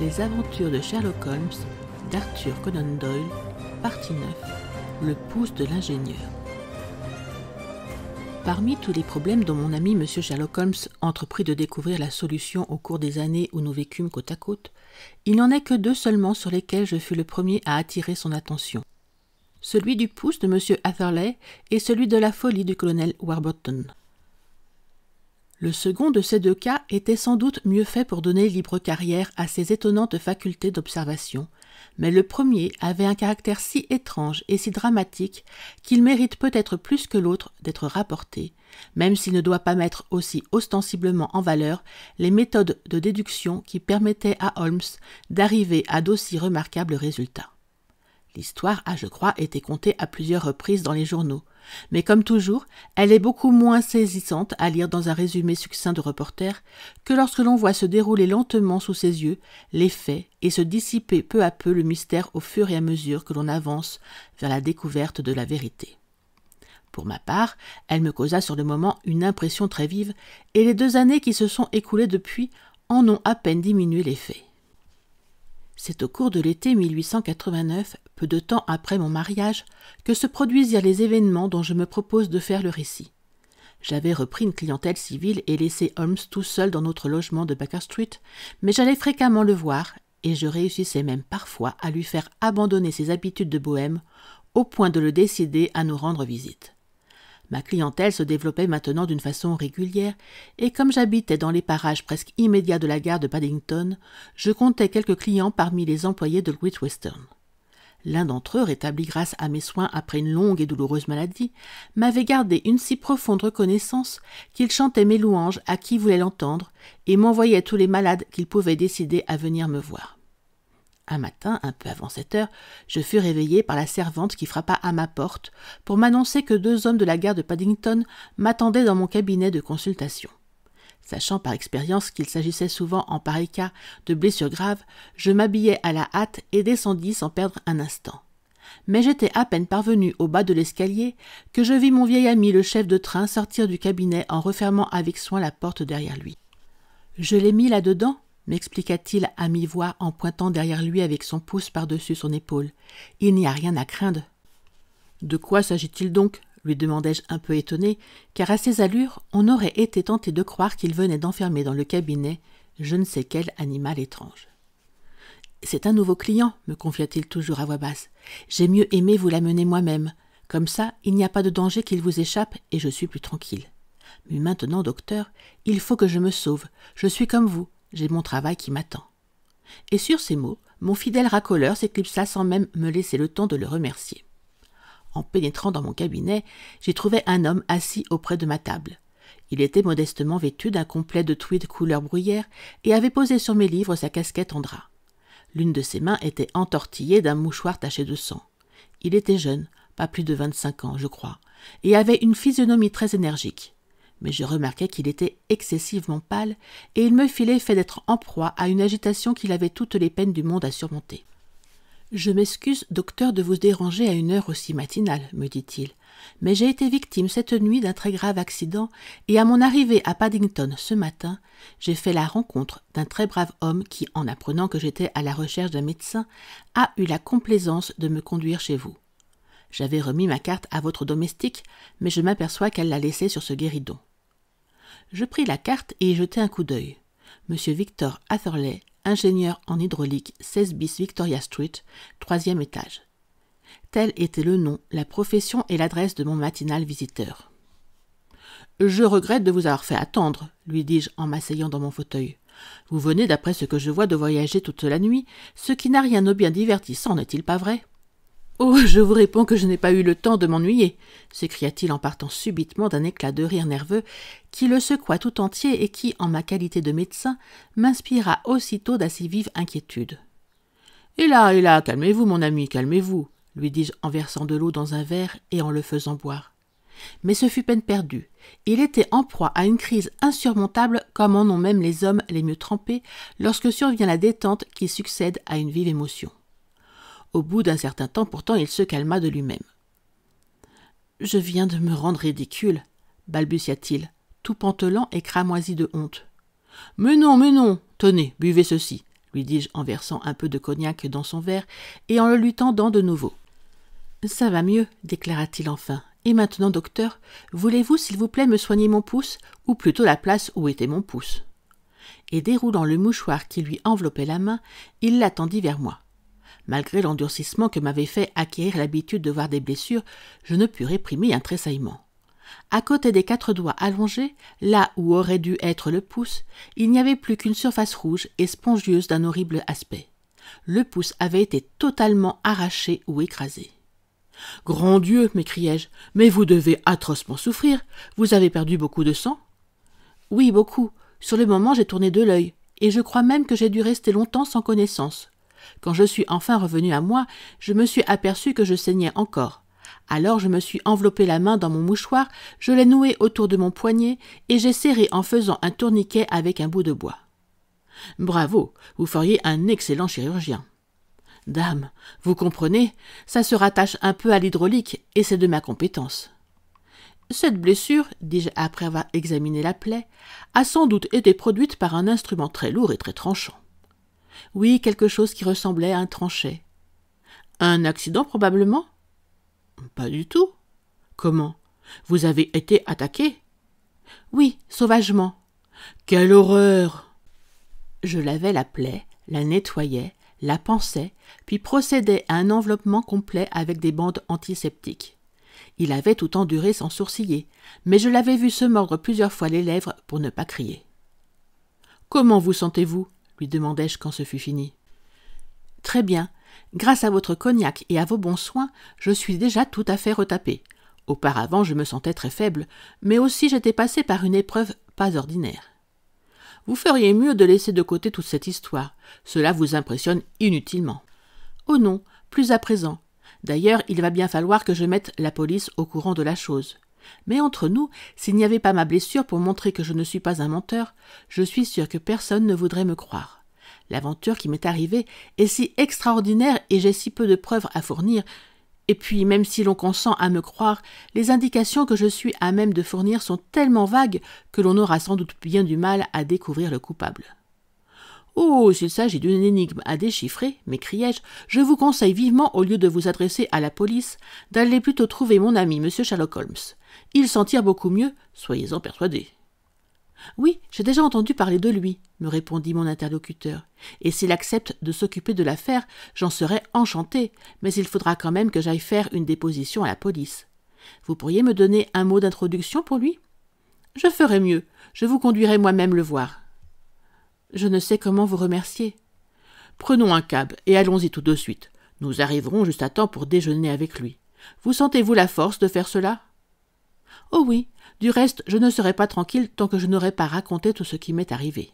Les aventures de Sherlock Holmes d'Arthur Conan Doyle, partie 9, le pouce de l'ingénieur. Parmi tous les problèmes dont mon ami M. Sherlock Holmes entreprit de découvrir la solution au cours des années où nous vécûmes côte à côte, il n'en est que deux seulement sur lesquels je fus le premier à attirer son attention celui du pouce de M. Atherley et celui de la folie du colonel Warburton. Le second de ces deux cas était sans doute mieux fait pour donner libre carrière à ces étonnantes facultés d'observation, mais le premier avait un caractère si étrange et si dramatique qu'il mérite peut-être plus que l'autre d'être rapporté, même s'il ne doit pas mettre aussi ostensiblement en valeur les méthodes de déduction qui permettaient à Holmes d'arriver à d'aussi remarquables résultats. L'histoire a, je crois, été contée à plusieurs reprises dans les journaux, mais comme toujours, elle est beaucoup moins saisissante à lire dans un résumé succinct de reporter que lorsque l'on voit se dérouler lentement sous ses yeux les faits et se dissiper peu à peu le mystère au fur et à mesure que l'on avance vers la découverte de la vérité. Pour ma part, elle me causa sur le moment une impression très vive, et les deux années qui se sont écoulées depuis en ont à peine diminué l'effet. C'est au cours de l'été 1889, peu de temps après mon mariage, que se produisirent les événements dont je me propose de faire le récit. J'avais repris une clientèle civile et laissé Holmes tout seul dans notre logement de Baker Street, mais j'allais fréquemment le voir, et je réussissais même parfois à lui faire abandonner ses habitudes de bohème, au point de le décider à nous rendre visite. Ma clientèle se développait maintenant d'une façon régulière, et comme j'habitais dans les parages presque immédiats de la gare de Paddington, je comptais quelques clients parmi les employés de Great Western. L'un d'entre eux, rétabli grâce à mes soins après une longue et douloureuse maladie, m'avait gardé une si profonde reconnaissance qu'il chantait mes louanges à qui voulait l'entendre et m'envoyait tous les malades qu'il pouvait décider à venir me voir. Un matin, un peu avant sept heures, je fus réveillé par la servante qui frappa à ma porte pour m'annoncer que deux hommes de la gare de Paddington m'attendaient dans mon cabinet de consultation. Sachant par expérience qu'il s'agissait souvent en pareil cas de blessures graves, je m'habillai à la hâte et descendis sans perdre un instant. Mais j'étais à peine parvenu au bas de l'escalier que je vis mon vieil ami le chef de train sortir du cabinet en refermant avec soin la porte derrière lui. Je l'ai mis là-dedans m'expliqua-t-il à mi-voix en pointant derrière lui avec son pouce par-dessus son épaule. Il n'y a rien à craindre. De quoi s'agit-il donc lui demandai-je un peu étonné, car à ses allures, on aurait été tenté de croire qu'il venait d'enfermer dans le cabinet je ne sais quel animal étrange. C'est un nouveau client, me confia-t-il toujours à voix basse. J'ai mieux aimé vous l'amener moi-même. Comme ça, il n'y a pas de danger qu'il vous échappe et je suis plus tranquille. Mais maintenant, docteur, il faut que je me sauve. Je suis comme vous. J'ai mon travail qui m'attend. Et sur ces mots, mon fidèle racoleur s'éclipsa sans même me laisser le temps de le remercier. En pénétrant dans mon cabinet, j'y trouvai un homme assis auprès de ma table. Il était modestement vêtu d'un complet de tweed couleur bruyère et avait posé sur mes livres sa casquette en drap. L'une de ses mains était entortillée d'un mouchoir taché de sang. Il était jeune, pas plus de vingt-cinq ans, je crois, et avait une physionomie très énergique mais je remarquai qu'il était excessivement pâle, et il me filait fait d'être en proie à une agitation qu'il avait toutes les peines du monde à surmonter. Je m'excuse, docteur, de vous déranger à une heure aussi matinale, me dit-il, mais j'ai été victime cette nuit d'un très grave accident, et à mon arrivée à Paddington ce matin, j'ai fait la rencontre d'un très brave homme qui, en apprenant que j'étais à la recherche d'un médecin, a eu la complaisance de me conduire chez vous. J'avais remis ma carte à votre domestique, mais je m'aperçois qu'elle l'a laissée sur ce guéridon. Je pris la carte et y jetai un coup d'œil. Monsieur Victor Atherley, ingénieur en hydraulique, 16 bis Victoria Street, troisième étage. Tel était le nom, la profession et l'adresse de mon matinal visiteur. Je regrette de vous avoir fait attendre, lui dis-je en m'asseyant dans mon fauteuil. Vous venez, d'après ce que je vois, de voyager toute la nuit, ce qui n'a rien de bien divertissant, n'est-il pas vrai Oh. Je vous réponds que je n'ai pas eu le temps de m'ennuyer. S'écria t-il en partant subitement d'un éclat de rire nerveux qui le secoua tout entier et qui, en ma qualité de médecin, m'inspira aussitôt d'assez vive inquiétude. et là, Calmez vous, mon ami, calmez vous, lui dis je en versant de l'eau dans un verre et en le faisant boire. Mais ce fut peine perdue. Il était en proie à une crise insurmontable comme en ont même les hommes les mieux trempés lorsque survient la détente qui succède à une vive émotion. Au bout d'un certain temps pourtant il se calma de lui-même. Je viens de me rendre ridicule, balbutia-t-il, tout pantelant et cramoisi de honte. Mais non, mais non, tenez, buvez ceci, lui dis-je en versant un peu de cognac dans son verre et en le lui tendant de nouveau. Ça va mieux, déclara-t-il enfin. Et maintenant, docteur, voulez-vous, s'il vous plaît, me soigner mon pouce, ou plutôt la place où était mon pouce Et déroulant le mouchoir qui lui enveloppait la main, il l'attendit vers moi. Malgré l'endurcissement que m'avait fait acquérir l'habitude de voir des blessures, je ne pus réprimer un tressaillement. À côté des quatre doigts allongés, là où aurait dû être le pouce, il n'y avait plus qu'une surface rouge et spongieuse d'un horrible aspect. Le pouce avait été totalement arraché ou écrasé. Grand Dieu, m'écriai-je, mais vous devez atrocement souffrir. Vous avez perdu beaucoup de sang Oui, beaucoup. Sur le moment, j'ai tourné de l'œil, et je crois même que j'ai dû rester longtemps sans connaissance. Quand je suis enfin revenu à moi, je me suis aperçu que je saignais encore. Alors je me suis enveloppé la main dans mon mouchoir, je l'ai noué autour de mon poignet, et j'ai serré en faisant un tourniquet avec un bout de bois. Bravo, vous feriez un excellent chirurgien. Dame, vous comprenez, ça se rattache un peu à l'hydraulique, et c'est de ma compétence. Cette blessure, dis-je après avoir examiné la plaie, a sans doute été produite par un instrument très lourd et très tranchant. Oui, quelque chose qui ressemblait à un tranchet. Un accident probablement Pas du tout. Comment Vous avez été attaqué Oui, sauvagement. Quelle horreur Je lavais la plaie, la nettoyais, la pansais, puis procédais à un enveloppement complet avec des bandes antiseptiques. Il avait tout enduré sans sourciller, mais je l'avais vu se mordre plusieurs fois les lèvres pour ne pas crier. Comment vous sentez-vous lui demandai-je quand ce fut fini. Très bien. Grâce à votre cognac et à vos bons soins, je suis déjà tout à fait retapé. Auparavant, je me sentais très faible, mais aussi j'étais passé par une épreuve pas ordinaire. Vous feriez mieux de laisser de côté toute cette histoire. Cela vous impressionne inutilement. Oh non, plus à présent. D'ailleurs, il va bien falloir que je mette la police au courant de la chose. Mais entre nous, s'il n'y avait pas ma blessure pour montrer que je ne suis pas un menteur, je suis sûr que personne ne voudrait me croire. L'aventure qui m'est arrivée est si extraordinaire et j'ai si peu de preuves à fournir. Et puis, même si l'on consent à me croire, les indications que je suis à même de fournir sont tellement vagues que l'on aura sans doute bien du mal à découvrir le coupable. Oh, s'il s'agit d'une énigme à déchiffrer, m'écriai-je, je vous conseille vivement, au lieu de vous adresser à la police, d'aller plutôt trouver mon ami, monsieur Sherlock Holmes. Il s'en tire beaucoup mieux, soyez-en persuadé. Oui, j'ai déjà entendu parler de lui, me répondit mon interlocuteur, et s'il accepte de s'occuper de l'affaire, j'en serai enchanté, mais il faudra quand même que j'aille faire une déposition à la police. Vous pourriez me donner un mot d'introduction pour lui Je ferai mieux, je vous conduirai moi-même le voir. Je ne sais comment vous remercier. Prenons un cab et allons-y tout de suite. Nous arriverons juste à temps pour déjeuner avec lui. Vous sentez-vous la force de faire cela Oh oui, du reste, je ne serai pas tranquille tant que je n'aurai pas raconté tout ce qui m'est arrivé.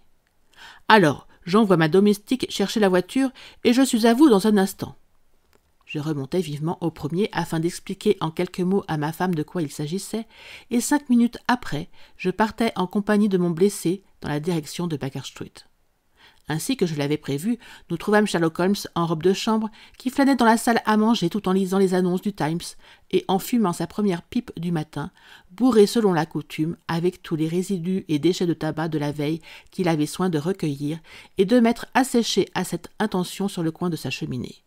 Alors, j'envoie ma domestique chercher la voiture et je suis à vous dans un instant. Je remontai vivement au premier afin d'expliquer en quelques mots à ma femme de quoi il s'agissait, et cinq minutes après, je partais en compagnie de mon blessé dans la direction de Baker Street. Ainsi que je l'avais prévu, nous trouvâmes Sherlock Holmes en robe de chambre, qui flânait dans la salle à manger tout en lisant les annonces du Times et en fumant sa première pipe du matin, bourré selon la coutume avec tous les résidus et déchets de tabac de la veille qu'il avait soin de recueillir et de mettre asséché à cette intention sur le coin de sa cheminée.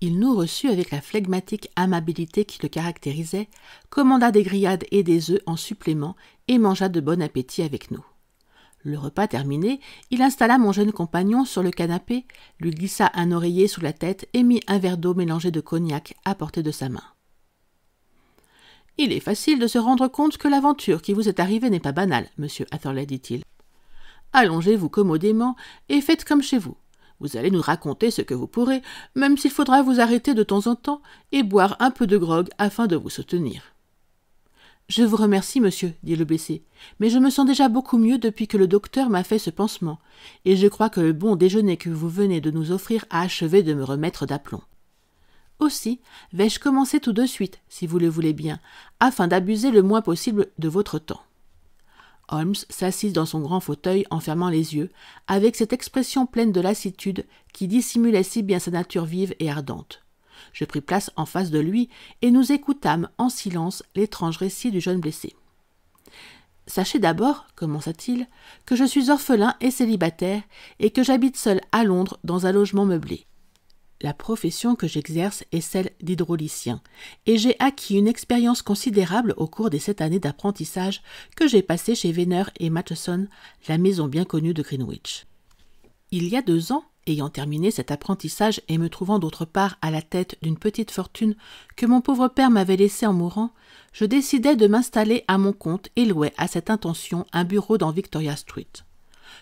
Il nous reçut avec la flegmatique amabilité qui le caractérisait, commanda des grillades et des œufs en supplément et mangea de bon appétit avec nous. Le repas terminé, il installa mon jeune compagnon sur le canapé, lui glissa un oreiller sous la tête et mit un verre d'eau mélangé de cognac à portée de sa main. Il est facile de se rendre compte que l'aventure qui vous est arrivée n'est pas banale, monsieur Atherley, dit-il. Allongez-vous commodément et faites comme chez vous. Vous allez nous raconter ce que vous pourrez, même s'il faudra vous arrêter de temps en temps et boire un peu de grog afin de vous soutenir. Je vous remercie, monsieur, dit le blessé, mais je me sens déjà beaucoup mieux depuis que le docteur m'a fait ce pansement, et je crois que le bon déjeuner que vous venez de nous offrir a achevé de me remettre d'aplomb. Aussi vais-je commencer tout de suite, si vous le voulez bien, afin d'abuser le moins possible de votre temps. Holmes s'assit dans son grand fauteuil en fermant les yeux, avec cette expression pleine de lassitude qui dissimulait si bien sa nature vive et ardente. Je pris place en face de lui et nous écoutâmes en silence l'étrange récit du jeune blessé. Sachez d'abord, commença-t-il, que je suis orphelin et célibataire et que j'habite seul à Londres dans un logement meublé. La profession que j'exerce est celle d'hydraulicien, et j'ai acquis une expérience considérable au cours des sept années d'apprentissage que j'ai passées chez Venner et Matheson, la maison bien connue de Greenwich. Il y a deux ans, ayant terminé cet apprentissage et me trouvant d'autre part à la tête d'une petite fortune que mon pauvre père m'avait laissée en mourant, je décidai de m'installer à mon compte et louai à cette intention un bureau dans Victoria Street.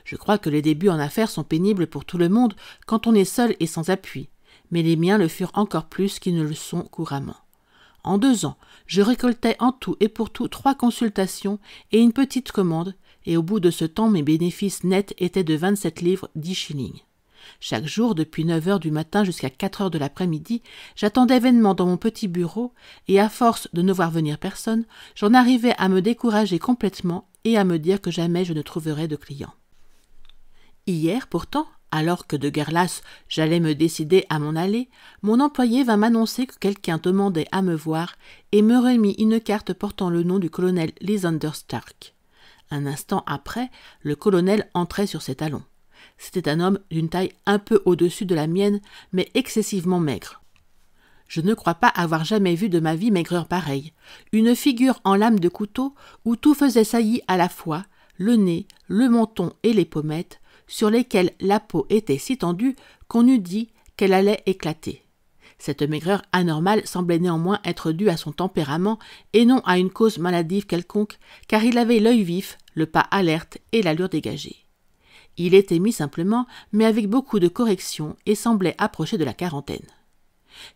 Je crois que les débuts en affaires sont pénibles pour tout le monde quand on est seul et sans appui, mais les miens le furent encore plus qu'ils ne le sont couramment. En deux ans, je récoltai en tout et pour tout trois consultations et une petite commande, et au bout de ce temps mes bénéfices nets étaient de vingt-sept livres dix shillings. Chaque jour, depuis neuf heures du matin jusqu'à quatre heures de l'après-midi, j'attendais vainement dans mon petit bureau, et à force de ne voir venir personne, j'en arrivais à me décourager complètement et à me dire que jamais je ne trouverais de clients. Hier, pourtant, alors que de lasse, j'allais me décider à m'en aller, mon employé vint m'annoncer que quelqu'un demandait à me voir et me remit une carte portant le nom du colonel Lysander Stark. Un instant après, le colonel entrait sur ses talons. C'était un homme d'une taille un peu au-dessus de la mienne, mais excessivement maigre. Je ne crois pas avoir jamais vu de ma vie maigreur pareille. Une figure en lame de couteau où tout faisait saillie à la fois, le nez, le menton et les pommettes, sur lesquelles la peau était si tendue qu'on eût dit qu'elle allait éclater. Cette maigreur anormale semblait néanmoins être due à son tempérament et non à une cause maladive quelconque, car il avait l'œil vif, le pas alerte et l'allure dégagée. Il était mis simplement, mais avec beaucoup de correction, et semblait approcher de la quarantaine.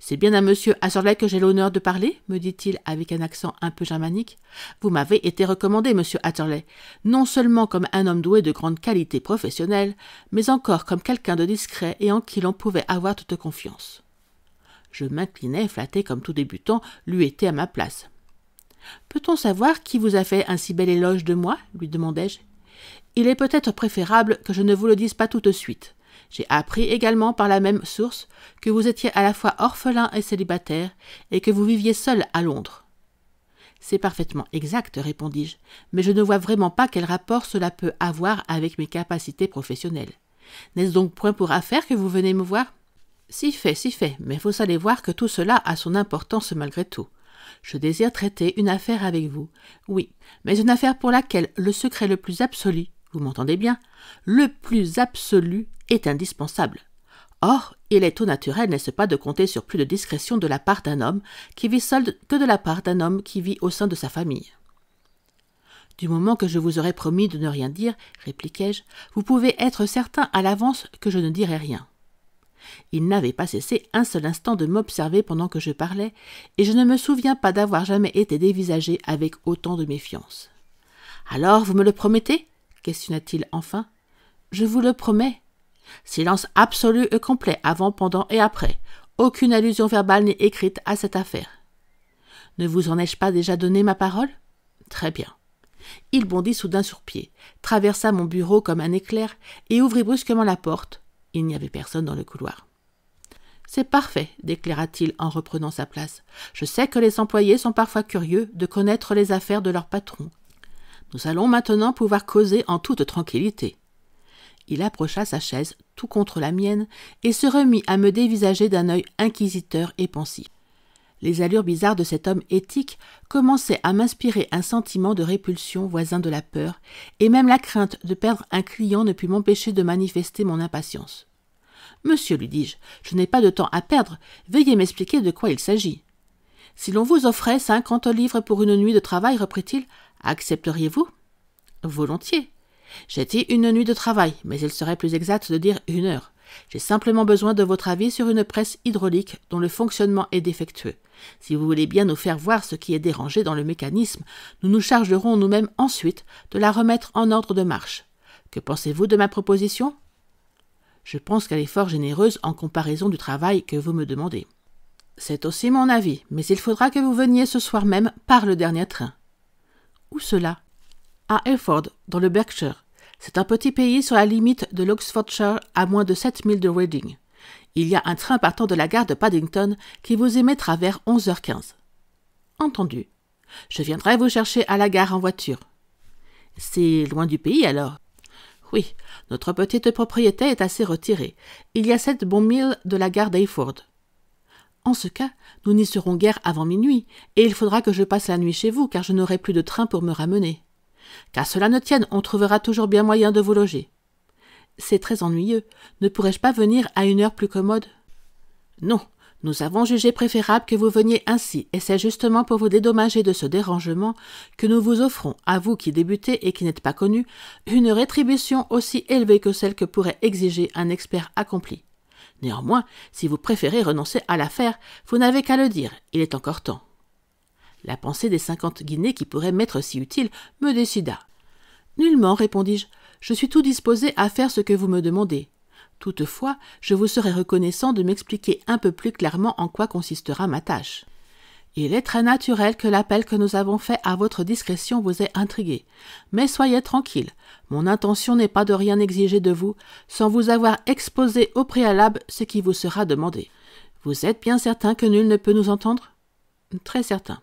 C'est bien à monsieur Hatterley que j'ai l'honneur de parler, me dit-il avec un accent un peu germanique. Vous m'avez été recommandé, monsieur Hatterley, non seulement comme un homme doué de grandes qualités professionnelles, mais encore comme quelqu'un de discret et en qui l'on pouvait avoir toute confiance. Je m'inclinai, flatté comme tout débutant, lui était à ma place. Peut-on savoir qui vous a fait un si bel éloge de moi lui demandai-je. Il est peut-être préférable que je ne vous le dise pas tout de suite. J'ai appris également par la même source que vous étiez à la fois orphelin et célibataire, et que vous viviez seul à Londres. C'est parfaitement exact, répondis-je, mais je ne vois vraiment pas quel rapport cela peut avoir avec mes capacités professionnelles. N'est-ce donc point pour affaire que vous venez me voir Si fait, si fait, mais vous allez voir que tout cela a son importance malgré tout. Je désire traiter une affaire avec vous, oui, mais une affaire pour laquelle le secret le plus absolu vous m'entendez bien, le plus absolu est indispensable. Or, il est tout naturel, n'est-ce pas, de compter sur plus de discrétion de la part d'un homme qui vit seul que de la part d'un homme qui vit au sein de sa famille. Du moment que je vous aurais promis de ne rien dire, répliquai-je, vous pouvez être certain à l'avance que je ne dirai rien. Il n'avait pas cessé un seul instant de m'observer pendant que je parlais, et je ne me souviens pas d'avoir jamais été dévisagé avec autant de méfiance. Alors, vous me le promettez questionna-t-il enfin. Je vous le promets. Silence absolu et complet avant, pendant et après. Aucune allusion verbale n'est écrite à cette affaire. Ne vous en ai-je pas déjà donné ma parole Très bien. Il bondit soudain sur pied, traversa mon bureau comme un éclair et ouvrit brusquement la porte. Il n'y avait personne dans le couloir. C'est parfait, déclara-t-il en reprenant sa place. Je sais que les employés sont parfois curieux de connaître les affaires de leur patron, nous allons maintenant pouvoir causer en toute tranquillité. Il approcha sa chaise tout contre la mienne et se remit à me dévisager d'un œil inquisiteur et pensif. Les allures bizarres de cet homme éthique commençaient à m'inspirer un sentiment de répulsion voisin de la peur, et même la crainte de perdre un client ne put m'empêcher de manifester mon impatience. Monsieur, lui dis-je, je, n'ai pas de temps à perdre, veuillez m'expliquer de quoi il s'agit. Si l'on vous offrait cinquante livres pour une nuit de travail, reprit-il, Accepteriez-vous Volontiers. J'ai dit une nuit de travail, mais il serait plus exact de dire une heure. J'ai simplement besoin de votre avis sur une presse hydraulique dont le fonctionnement est défectueux. Si vous voulez bien nous faire voir ce qui est dérangé dans le mécanisme, nous nous chargerons nous-mêmes ensuite de la remettre en ordre de marche. Que pensez-vous de ma proposition Je pense qu'elle est fort généreuse en comparaison du travail que vous me demandez. C'est aussi mon avis, mais il faudra que vous veniez ce soir même par le dernier train. Où cela À Hereford, dans le Berkshire. C'est un petit pays sur la limite de l'Oxfordshire, à moins de sept milles de Reading. Il y a un train partant de la gare de Paddington qui vous émettra vers 11h15. Entendu. Je viendrai vous chercher à la gare en voiture. C'est loin du pays alors Oui, notre petite propriété est assez retirée. Il y a sept bons milles de la gare d'Hayford. » En ce cas, nous n'y serons guère avant minuit, et il faudra que je passe la nuit chez vous, car je n'aurai plus de train pour me ramener. Car cela ne tienne, on trouvera toujours bien moyen de vous loger. C'est très ennuyeux. Ne pourrais-je pas venir à une heure plus commode Non, nous avons jugé préférable que vous veniez ainsi, et c'est justement pour vous dédommager de ce dérangement que nous vous offrons, à vous qui débutez et qui n'êtes pas connu, une rétribution aussi élevée que celle que pourrait exiger un expert accompli. Néanmoins, si vous préférez renoncer à l'affaire, vous n'avez qu'à le dire, il est encore temps. La pensée des cinquante guinées qui pourraient m'être si utiles me décida. Nullement, répondis-je, je suis tout disposé à faire ce que vous me demandez. Toutefois, je vous serai reconnaissant de m'expliquer un peu plus clairement en quoi consistera ma tâche. Il est très naturel que l'appel que nous avons fait à votre discrétion vous ait intrigué. Mais soyez tranquille. Mon intention n'est pas de rien exiger de vous, sans vous avoir exposé au préalable ce qui vous sera demandé. Vous êtes bien certain que nul ne peut nous entendre? Très certain.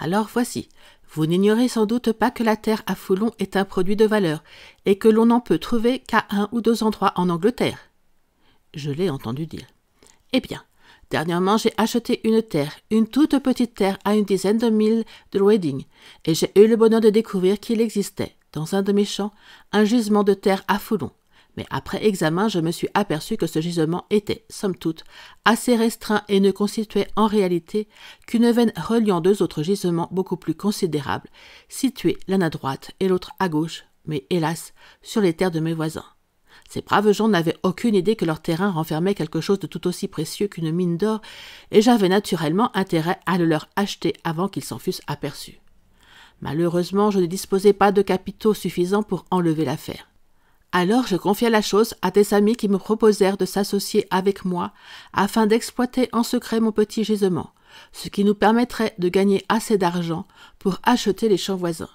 Alors voici. Vous n'ignorez sans doute pas que la terre à Foulon est un produit de valeur, et que l'on n'en peut trouver qu'à un ou deux endroits en Angleterre. Je l'ai entendu dire. Eh bien, Dernièrement, j'ai acheté une terre, une toute petite terre à une dizaine de milles de Reading, et j'ai eu le bonheur de découvrir qu'il existait, dans un de mes champs, un gisement de terre à foulon. Mais après examen, je me suis aperçu que ce gisement était, somme toute, assez restreint et ne constituait en réalité qu'une veine reliant deux autres gisements beaucoup plus considérables, situés l'un à droite et l'autre à gauche, mais hélas, sur les terres de mes voisins. Ces braves gens n'avaient aucune idée que leur terrain renfermait quelque chose de tout aussi précieux qu'une mine d'or, et j'avais naturellement intérêt à le leur acheter avant qu'ils s'en fussent aperçus. Malheureusement, je ne disposais pas de capitaux suffisants pour enlever l'affaire. Alors je confiai la chose à des amis qui me proposèrent de s'associer avec moi afin d'exploiter en secret mon petit gisement, ce qui nous permettrait de gagner assez d'argent pour acheter les champs voisins.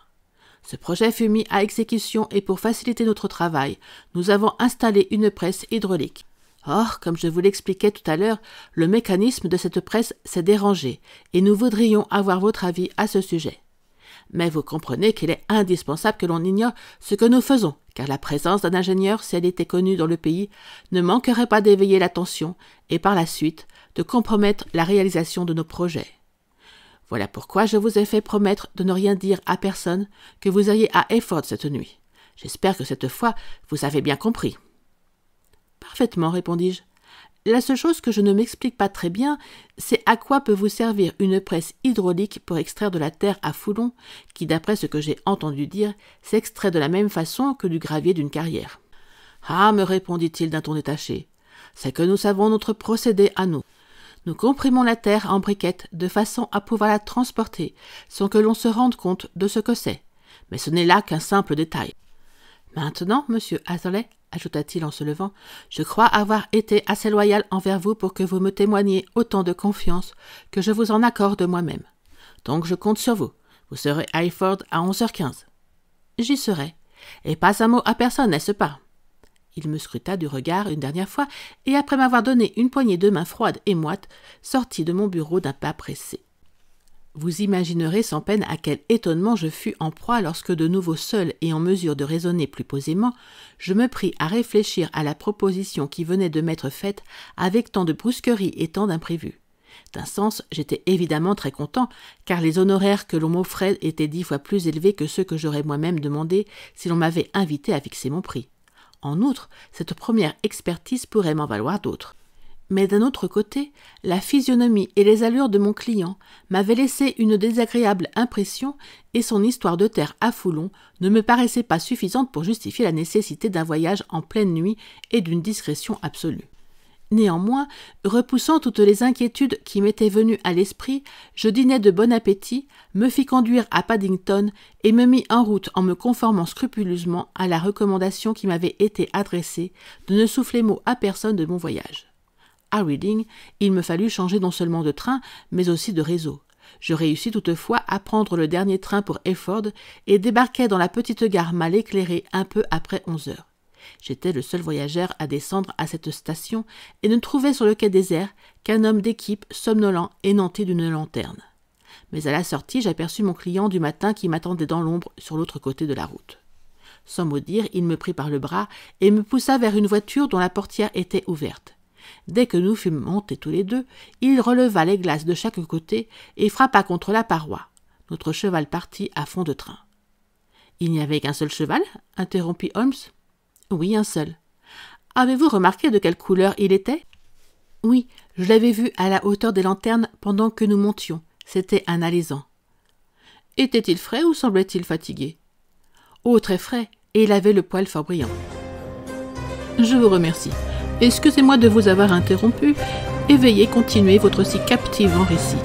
Ce projet fut mis à exécution et pour faciliter notre travail, nous avons installé une presse hydraulique. Or, comme je vous l'expliquais tout à l'heure, le mécanisme de cette presse s'est dérangé et nous voudrions avoir votre avis à ce sujet. Mais vous comprenez qu'il est indispensable que l'on ignore ce que nous faisons, car la présence d'un ingénieur, si elle était connue dans le pays, ne manquerait pas d'éveiller l'attention et par la suite de compromettre la réalisation de nos projets. Voilà pourquoi je vous ai fait promettre de ne rien dire à personne que vous ayez à Efford cette nuit. J'espère que cette fois vous avez bien compris. Parfaitement, répondis-je. La seule chose que je ne m'explique pas très bien, c'est à quoi peut vous servir une presse hydraulique pour extraire de la terre à Foulon, qui, d'après ce que j'ai entendu dire, s'extrait de la même façon que du gravier d'une carrière. Ah, me répondit-il d'un ton détaché, c'est que nous savons notre procédé à nous. Nous comprimons la terre en briquettes de façon à pouvoir la transporter sans que l'on se rende compte de ce que c'est. Mais ce n'est là qu'un simple détail. Maintenant, monsieur Atherley, ajouta-t-il en se levant, je crois avoir été assez loyal envers vous pour que vous me témoigniez autant de confiance que je vous en accorde moi-même. Donc je compte sur vous. Vous serez à Iford à 11h15. J'y serai. Et pas un mot à personne, n'est-ce pas il me scruta du regard une dernière fois, et après m'avoir donné une poignée de main froide et moite, sortit de mon bureau d'un pas pressé. Vous imaginerez sans peine à quel étonnement je fus en proie lorsque, de nouveau seul et en mesure de raisonner plus posément, je me pris à réfléchir à la proposition qui venait de m'être faite avec tant de brusquerie et tant d'imprévu. D'un sens, j'étais évidemment très content, car les honoraires que l'on m'offrait étaient dix fois plus élevés que ceux que j'aurais moi-même demandés si l'on m'avait invité à fixer mon prix. En outre, cette première expertise pourrait m'en valoir d'autres. Mais d'un autre côté, la physionomie et les allures de mon client m'avaient laissé une désagréable impression et son histoire de terre à Foulon ne me paraissait pas suffisante pour justifier la nécessité d'un voyage en pleine nuit et d'une discrétion absolue. Néanmoins, repoussant toutes les inquiétudes qui m'étaient venues à l'esprit, je dînai de bon appétit, me fis conduire à Paddington et me mis en route en me conformant scrupuleusement à la recommandation qui m'avait été adressée de ne souffler mot à personne de mon voyage. À Reading, il me fallut changer non seulement de train, mais aussi de réseau. Je réussis toutefois à prendre le dernier train pour Efford et débarquai dans la petite gare mal éclairée un peu après onze heures. J'étais le seul voyageur à descendre à cette station et ne trouvais sur le quai désert qu'un homme d'équipe somnolent et nanté d'une lanterne. Mais à la sortie, j'aperçus mon client du matin qui m'attendait dans l'ombre sur l'autre côté de la route. Sans mot dire, il me prit par le bras et me poussa vers une voiture dont la portière était ouverte. Dès que nous fûmes montés tous les deux, il releva les glaces de chaque côté et frappa contre la paroi. Notre cheval partit à fond de train. Il n'y avait qu'un seul cheval interrompit Holmes. Oui, un seul. Avez-vous remarqué de quelle couleur il était Oui, je l'avais vu à la hauteur des lanternes pendant que nous montions. C'était un alaisan. Était-il frais ou semblait-il fatigué Oh, très frais, et il avait le poil fort brillant. Je vous remercie. Excusez-moi de vous avoir interrompu et veuillez continuer votre si captivant récit.